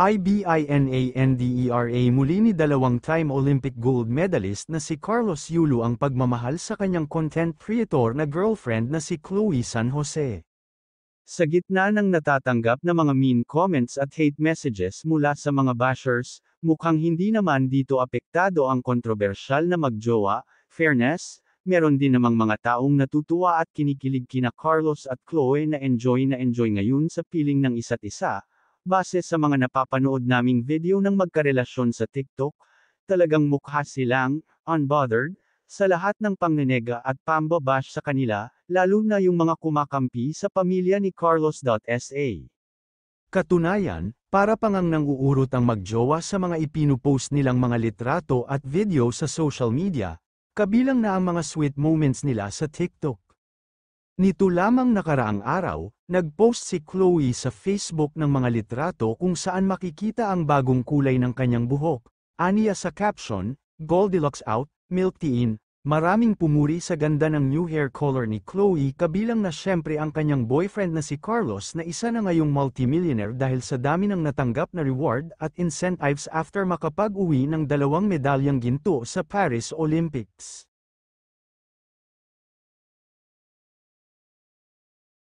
IBINANDERA e muli ni dalawang time Olympic gold medalist na si Carlos Yulo ang pagmamahal sa kanyang content creator na girlfriend na si Chloe San Jose. Sa gitna ng natatanggap na mga mean comments at hate messages mula sa mga bashers, mukhang hindi naman dito apektado ang kontrobersyal na magjowa, fairness, meron din namang mga taong natutuwa at kinikilig kina Carlos at Chloe na enjoy na enjoy ngayon sa piling ng isa't isa, Base sa mga napapanood naming video ng magkarelasyon sa TikTok, talagang mukha silang, unbothered, sa lahat ng pangnenega at pambabash sa kanila, lalo na yung mga kumakampi sa pamilya ni Carlos.sa. Katunayan, para pangang nanguurot ang magjowa sa mga ipinupost nilang mga litrato at video sa social media, kabilang na ang mga sweet moments nila sa TikTok. Nito lamang nakaraang araw, nagpost si Chloe sa Facebook ng mga litrato kung saan makikita ang bagong kulay ng kanyang buhok. Aniya sa caption, Goldilocks out, milk tea in. Maraming pumuri sa ganda ng new hair color ni Chloe kabilang na syempre ang kanyang boyfriend na si Carlos na isa na ngayong multimillionaire dahil sa dami ng natanggap na reward at incentives after makapag-uwi ng dalawang medalyang ginto sa Paris Olympics.